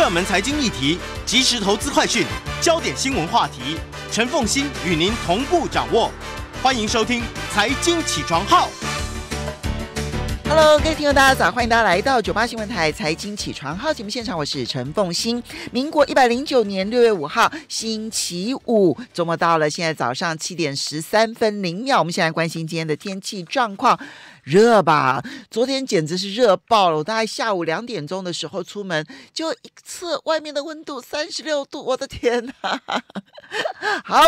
热门财经议题，即时投资快讯，焦点新闻话题，陈凤欣与您同步掌握。欢迎收听《财经起床号》。Hello，各位听众大家早！欢迎大家来到九八新闻台《财经起床号》节目现场，我是陈凤欣。民国一百零九年六月五号，星期五，周末到了，现在早上七点十三分零秒。我们现在关心今天的天气状况。热吧，昨天简直是热爆了。我大概下午两点钟的时候出门，就一测外面的温度三十六度，我的天哪！好，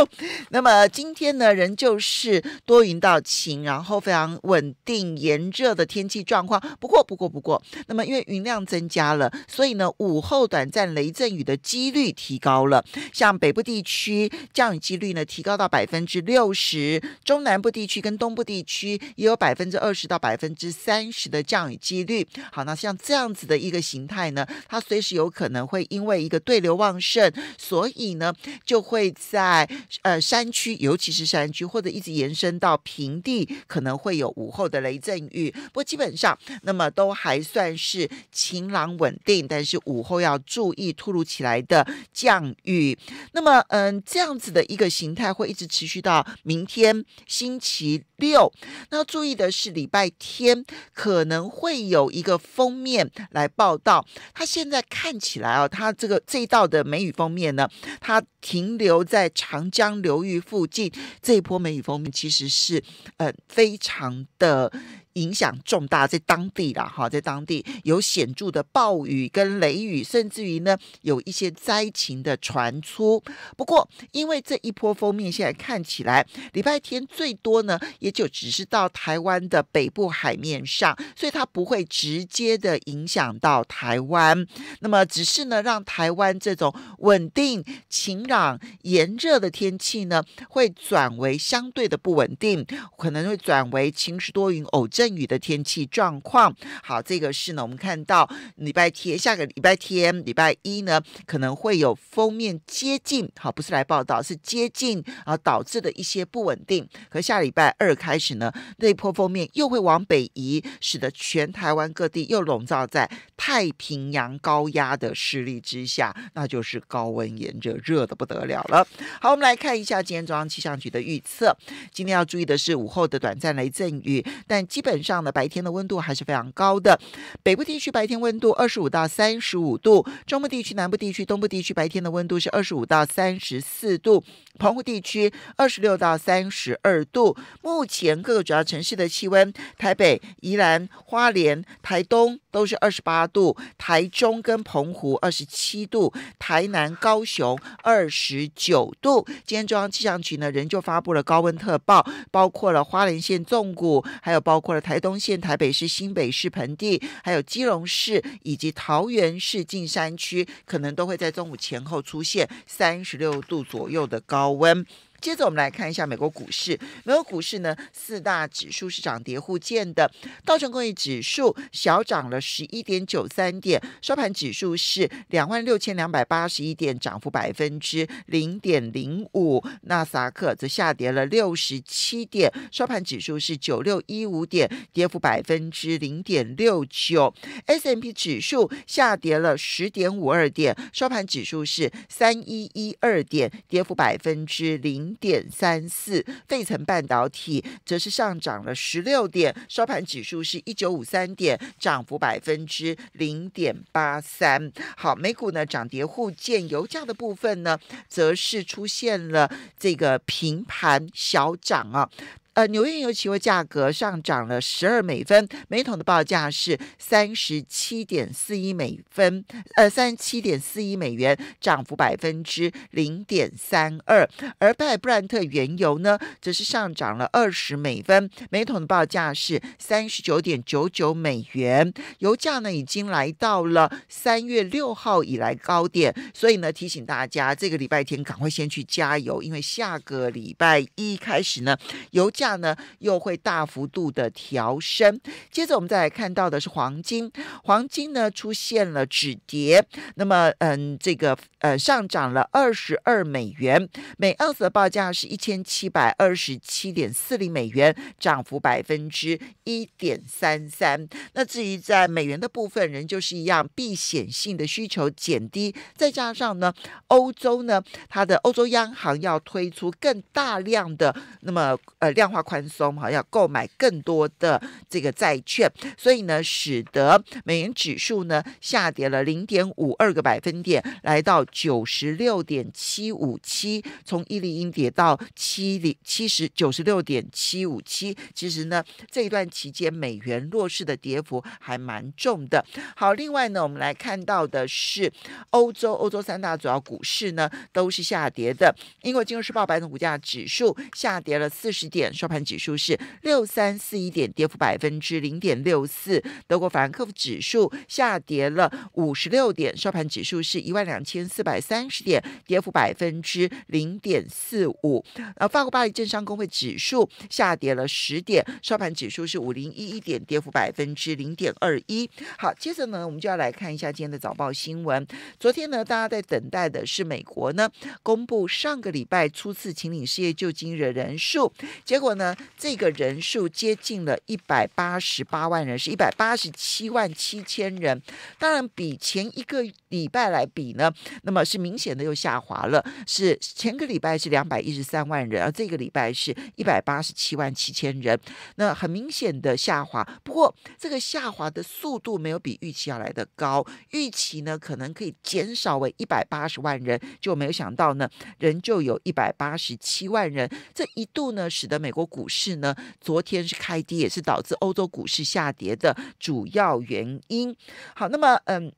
那么今天呢，仍旧是多云到晴，然后非常稳定炎热的天气状况。不过，不过，不过，那么因为云量增加了，所以呢，午后短暂雷阵雨的几率提高了。像北部地区降雨几率呢提高到百分之六十，中南部地区跟东部地区也有百分之二十。到百分之三十的降雨几率。好，那像这样子的一个形态呢，它随时有可能会因为一个对流旺盛，所以呢，就会在呃山区，尤其是山区，或者一直延伸到平地，可能会有午后的雷阵雨。不过基本上，那么都还算是晴朗稳定，但是午后要注意突如其来的降雨。那么，嗯，这样子的一个形态会一直持续到明天星期。六，那要注意的是，礼拜天可能会有一个封面来报道。它现在看起来啊，它这个这一道的梅雨封面呢，它停留在长江流域附近。这一波梅雨封面其实是呃，非常的。影响重大，在当地啦，哈，在当地有显著的暴雨跟雷雨，甚至于呢，有一些灾情的传出。不过，因为这一波封面现在看起来，礼拜天最多呢，也就只是到台湾的北部海面上，所以它不会直接的影响到台湾。那么，只是呢，让台湾这种稳定晴朗炎热的天气呢，会转为相对的不稳定，可能会转为晴时多云偶。阵雨的天气状况，好，这个是呢，我们看到礼拜天、下个礼拜天、礼拜一呢，可能会有封面接近，好，不是来报道，是接近啊，导致的一些不稳定。可下礼拜二开始呢，那一波封面又会往北移，使得全台湾各地又笼罩在太平洋高压的势力之下，那就是高温炎热，热的不得了了。好，我们来看一下今天中央气象局的预测，今天要注意的是午后的短暂雷阵雨，但基本。本上的白天的温度还是非常高的，北部地区白天温度二十五到三十五度，中部地区、南部地区、东部地区白天的温度是二十五到三十四度，澎湖地区二十六到三十二度。目前各个主要城市的气温，台北、宜兰、花莲、台东都是二十八度，台中跟澎湖二十七度，台南、高雄二十九度。今天中央气象局呢，仍旧发布了高温特报，包括了花莲县纵谷，还有包括了。台东县、台北市、新北市盆地，还有基隆市以及桃园市近山区，可能都会在中午前后出现三十六度左右的高温。接着我们来看一下美国股市。美国股市呢，四大指数是涨跌互见的。道琼工业指数小涨了十一点九三点，收盘指数是两万六千两百八十一点，涨幅百分之零点零五。纳斯达克则下跌了六十七点，收盘指数是九六一五点，跌幅百分之零点六九。S M P 指数下跌了十点五二点，收盘指数是三一一二点，跌幅百分之零。点三四，费城半导体则是上涨了十六点，收盘指数是一九五三点，涨幅百分之零点八三。好，美股呢涨跌互见，油价的部分呢，则是出现了这个平盘小涨啊。呃，纽约油期货价格上涨了十二美分，每桶的报价是三十七点四一美分，呃，三十七点四一美元，涨幅百分之零点三二。而拜布兰特原油呢，则是上涨了二十美分，每桶的报价是三十九点九九美元。油价呢，已经来到了三月六号以来高点，所以呢，提醒大家，这个礼拜天赶快先去加油，因为下个礼拜一开始呢，油。价呢又会大幅度的调升。接着我们再来看到的是黄金，黄金呢出现了止跌，那么嗯这个呃上涨了二十二美元，每盎司的报价是一千七百二十七点四零美元，涨幅百分之一点三三。那至于在美元的部分，仍旧是一样避险性的需求减低，再加上呢欧洲呢它的欧洲央行要推出更大量的那么呃量。化宽松哈，要购买更多的这个债券，所以呢，使得美元指数呢下跌了零点五二个百分点，来到九十六点七五七，从一零一跌到七零七十九十六点七五七。其实呢，这一段期间美元弱势的跌幅还蛮重的。好，另外呢，我们来看到的是欧洲，欧洲三大主要股市呢都是下跌的。英国金融时报白铜股价指数下跌了四十点。收盘指数是六三四一点，跌幅百分之零点六四。德国法兰克福指数下跌了五十六点，收盘指数是一万两千四百三十点，跌幅百分之零点四五。呃，法国巴黎政商工会指数下跌了十点，收盘指数是五零一一点，跌幅百分之零点二一。好，接着呢，我们就要来看一下今天的早报新闻。昨天呢，大家在等待的是美国呢公布上个礼拜初次请领失业救济人的人数结果。呢？这个人数接近了一百八十八万人，是一百八十七万七千人。当然，比前一个礼拜来比呢，那么是明显的又下滑了。是前个礼拜是两百一十三万人，而这个礼拜是一百八十七万七千人，那很明显的下滑。不过，这个下滑的速度没有比预期要来的高。预期呢，可能可以减少为一百八十万人，就没有想到呢，仍旧有一百八十七万人。这一度呢，使得美国。股市呢，昨天是开低，也是导致欧洲股市下跌的主要原因。好，那么嗯。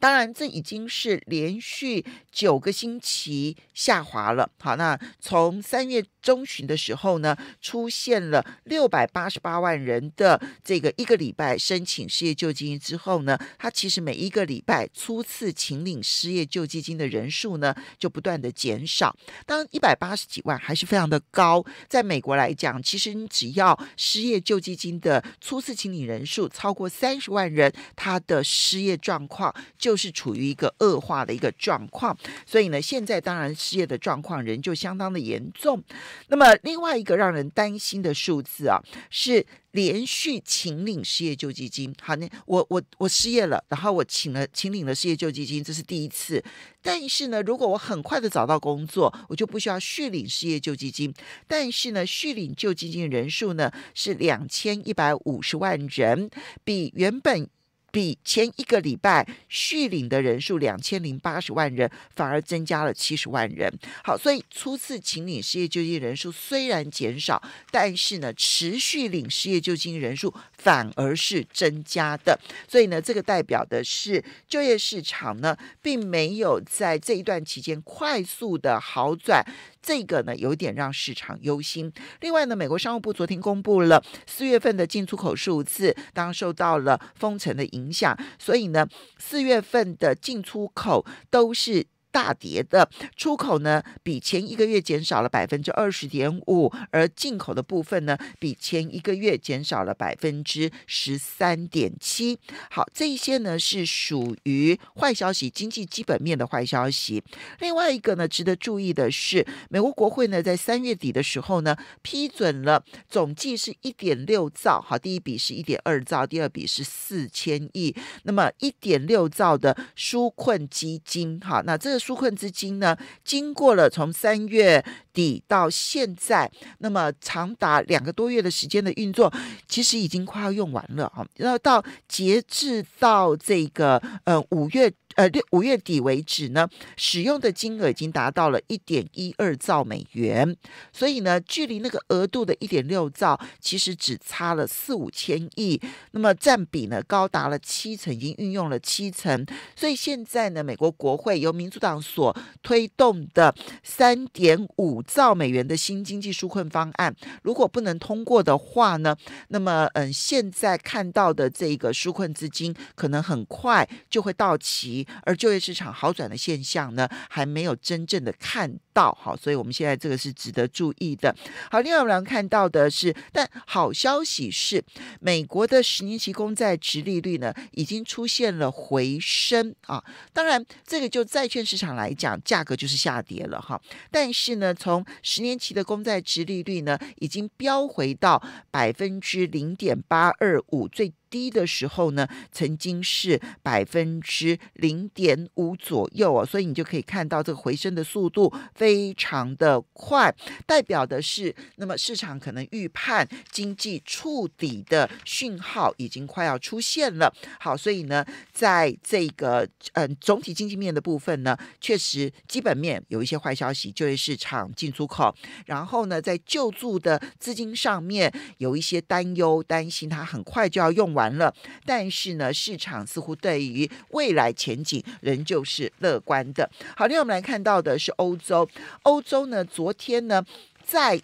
当然，这已经是连续九个星期下滑了。好，那从三月中旬的时候呢，出现了六百八十八万人的这个一个礼拜申请失业救济金之后呢，他其实每一个礼拜初次请领失业救济金的人数呢，就不断的减少。当一百八十几万还是非常的高。在美国来讲，其实你只要失业救济金的初次请领人数超过三十万人，他的失业状况。就是处于一个恶化的一个状况，所以呢，现在当然失业的状况仍旧相当的严重。那么，另外一个让人担心的数字啊，是连续请领失业救济金。好，那我我我失业了，然后我请了，请领了失业救济金，这是第一次。但是呢，如果我很快的找到工作，我就不需要续领失业救济金。但是呢，续领救济金人数呢是两千一百五十万人，比原本。比前一个礼拜续领的人数两千零八十万人，反而增加了七十万人。好，所以初次请领失业救济人数虽然减少，但是呢，持续领失业救济人数反而是增加的。所以呢，这个代表的是就业市场呢，并没有在这一段期间快速的好转。这个呢，有点让市场忧心。另外呢，美国商务部昨天公布了四月份的进出口数字，当受到了封城的影响，所以呢，四月份的进出口都是。大跌的出口呢，比前一个月减少了百分之二十点五，而进口的部分呢，比前一个月减少了百分之十三点七。好，这一些呢是属于坏消息，经济基本面的坏消息。另外一个呢，值得注意的是，美国国会呢在三月底的时候呢，批准了总计是一点六兆，哈，第一笔是一点二兆，第二笔是四千亿，那么一点六兆的纾困基金，哈，那这个。纾困资金呢，经过了从三月底到现在，那么长达两个多月的时间的运作，其实已经快要用完了啊。后到截至到这个呃五月。呃，六五月底为止呢，使用的金额已经达到了一点一二兆美元，所以呢，距离那个额度的一点六兆，其实只差了四五千亿，那么占比呢，高达了七成，已经运用了七成。所以现在呢，美国国会由民主党所推动的三点五兆美元的新经济纾困方案，如果不能通过的话呢，那么嗯，现在看到的这个纾困资金，可能很快就会到期。而就业市场好转的现象呢，还没有真正的看到哈，所以我们现在这个是值得注意的。好，另外我们看到的是，但好消息是，美国的十年期公债值利率呢，已经出现了回升啊。当然，这个就债券市场来讲，价格就是下跌了哈。但是呢，从十年期的公债值利率呢，已经飙回到百分之零点八二五最。低的时候呢，曾经是百分之零点五左右哦，所以你就可以看到这个回升的速度非常的快，代表的是那么市场可能预判经济触底的讯号已经快要出现了。好，所以呢，在这个嗯总体经济面的部分呢，确实基本面有一些坏消息，就业市场进出口，然后呢，在救助的资金上面有一些担忧，担心它很快就要用完。完了，但是呢，市场似乎对于未来前景仍旧是乐观的。好，另外我们来看到的是欧洲，欧洲呢，昨天呢，再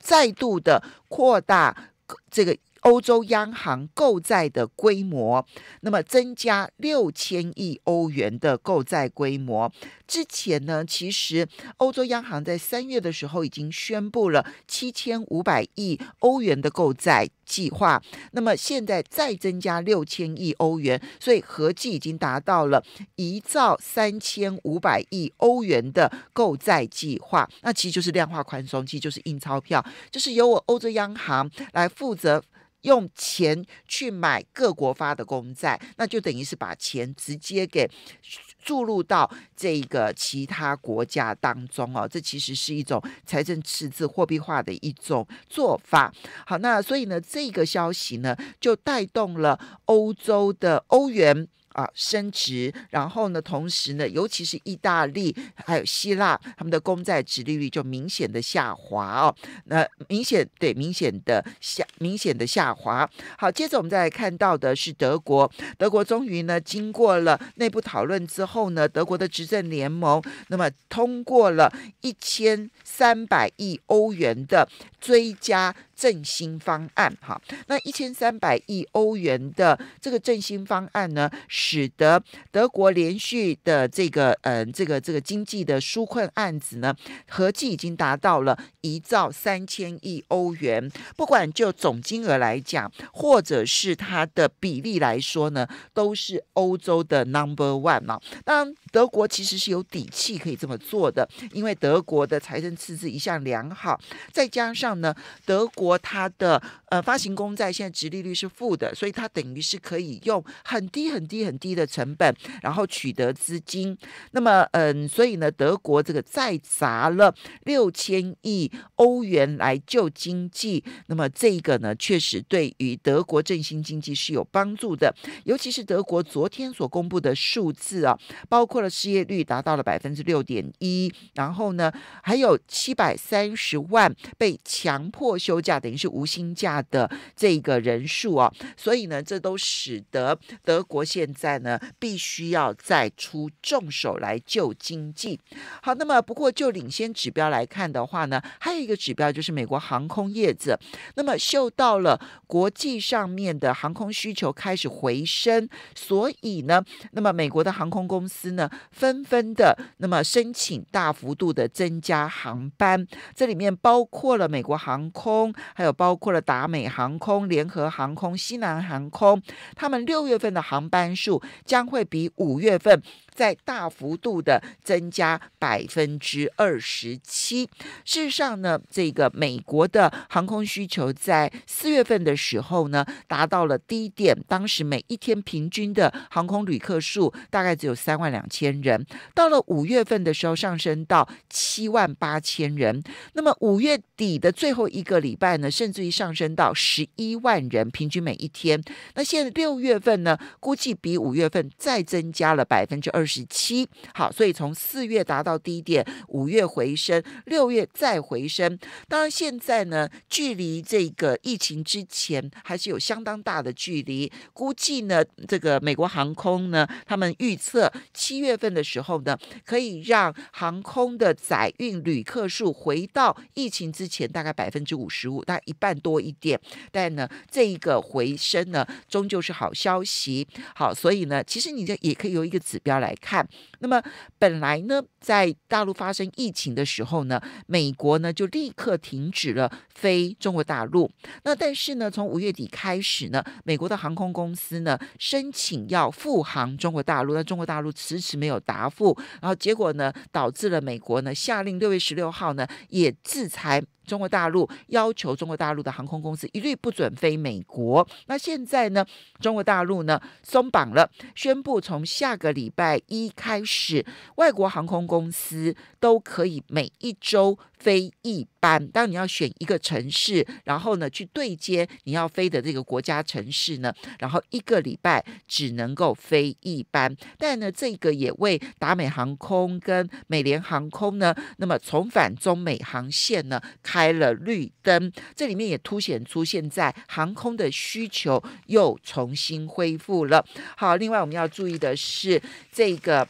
再度的扩大这个。欧洲央行购债的规模，那么增加六千亿欧元的购债规模。之前呢，其实欧洲央行在三月的时候已经宣布了七千五百亿欧元的购债计划。那么现在再增加六千亿欧元，所以合计已经达到了一兆三千五百亿欧元的购债计划。那其实就是量化宽松，其实就是印钞票，就是由我欧洲央行来负责。用钱去买各国发的公债，那就等于是把钱直接给注入到这个其他国家当中哦。这其实是一种财政赤字货币化的一种做法。好，那所以呢，这个消息呢，就带动了欧洲的欧元。啊，升值，然后呢，同时呢，尤其是意大利还有希腊，他们的公债殖利率就明显的下滑哦，那明显对明显的下明显的下滑。好，接着我们再来看到的是德国，德国终于呢经过了内部讨论之后呢，德国的执政联盟那么通过了一千三百亿欧元的追加。振兴方案哈，那一千三百亿欧元的这个振兴方案呢，使得德国连续的这个嗯，这个这个经济的纾困案子呢，合计已经达到了一兆三千亿欧元。不管就总金额来讲，或者是它的比例来说呢，都是欧洲的 number one 啊。当德国其实是有底气可以这么做的，因为德国的财政赤字一向良好，再加上呢，德国它的呃发行公债现在直利率是负的，所以它等于是可以用很低很低很低的成本，然后取得资金。那么，嗯，所以呢，德国这个再砸了六千亿欧元来救经济，那么这个呢，确实对于德国振兴经济是有帮助的，尤其是德国昨天所公布的数字啊，包括。的失业率达到了百分之六点一，然后呢，还有七百三十万被强迫休假，等于是无薪假的这个人数啊，所以呢，这都使得德国现在呢，必须要再出重手来救经济。好，那么不过就领先指标来看的话呢，还有一个指标就是美国航空业者，那么嗅到了国际上面的航空需求开始回升，所以呢，那么美国的航空公司呢。纷纷的，那么申请大幅度的增加航班，这里面包括了美国航空，还有包括了达美航空、联合航空、西南航空，他们六月份的航班数将会比五月份。再大幅度的增加百分之二十七。事实上呢，这个美国的航空需求在四月份的时候呢，达到了低点，当时每一天平均的航空旅客数大概只有三万两千人。到了五月份的时候，上升到七万八千人。那么五月底的最后一个礼拜呢，甚至于上升到十一万人平均每一天。那现在六月份呢，估计比五月份再增加了百分之二。十七，好，所以从四月达到低点，五月回升，六月再回升。当然，现在呢，距离这个疫情之前还是有相当大的距离。估计呢，这个美国航空呢，他们预测七月份的时候呢，可以让航空的载运旅客数回到疫情之前大概百分之五十五，大概一半多一点。但呢，这一个回升呢，终究是好消息。好，所以呢，其实你这也可以由一个指标来。ค่ะ那么本来呢，在大陆发生疫情的时候呢，美国呢就立刻停止了飞中国大陆。那但是呢，从五月底开始呢，美国的航空公司呢申请要复航中国大陆。那中国大陆迟迟没有答复，然后结果呢，导致了美国呢下令六月十六号呢也制裁中国大陆，要求中国大陆的航空公司一律不准飞美国。那现在呢，中国大陆呢松绑了，宣布从下个礼拜一开。使外国航空公司都可以每一周飞一班。当你要选一个城市，然后呢去对接你要飞的这个国家城市呢，然后一个礼拜只能够飞一班。但呢，这个也为达美航空跟美联航空呢，那么重返中美航线呢开了绿灯。这里面也凸显出现在航空的需求又重新恢复了。好，另外我们要注意的是这个。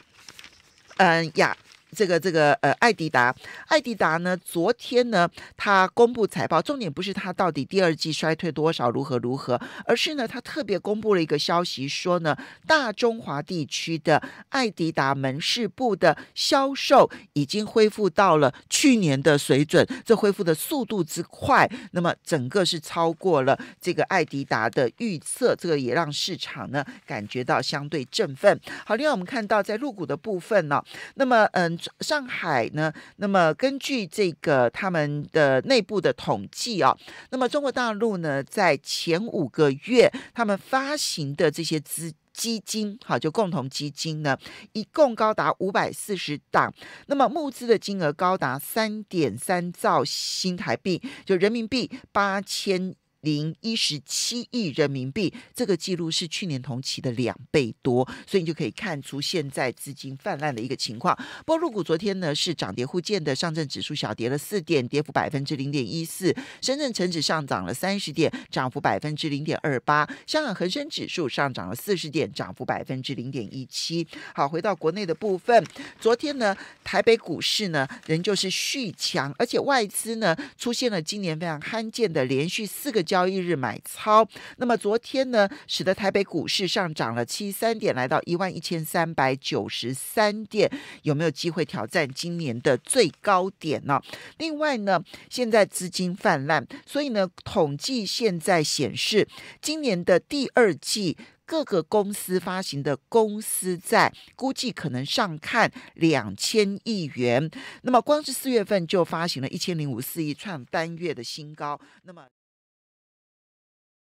嗯呀。这个这个呃，艾迪达，艾迪达呢？昨天呢，他公布财报，重点不是他到底第二季衰退多少，如何如何，而是呢，他特别公布了一个消息，说呢，大中华地区的艾迪达门市部的销售已经恢复到了去年的水准，这恢复的速度之快，那么整个是超过了这个艾迪达的预测，这个也让市场呢感觉到相对振奋。好，另外我们看到在入股的部分呢，那么嗯。上海呢？那么根据这个他们的内部的统计啊，那么中国大陆呢，在前五个月，他们发行的这些资基金，好，就共同基金呢，一共高达五百四十档，那么募资的金额高达三点三兆新台币，就人民币八千。零一十七亿人民币，这个记录是去年同期的两倍多，所以你就可以看出现在资金泛滥的一个情况。波入股昨天呢是涨跌互见的，上证指数小跌了四点，跌幅百分之零点一四；，深圳成指上涨了三十点，涨幅百分之零点二八；，香港恒生指数上涨了四十点，涨幅百分之零点一七。好，回到国内的部分，昨天呢，台北股市呢仍旧是续强，而且外资呢出现了今年非常罕见的连续四个。交易日买超，那么昨天呢，使得台北股市上涨了七三点，来到一万一千三百九十三点，有没有机会挑战今年的最高点呢？另外呢，现在资金泛滥，所以呢，统计现在显示，今年的第二季各个公司发行的公司债，估计可能上看两千亿元。那么，光是四月份就发行了一千零五四亿，创单月的新高。那么。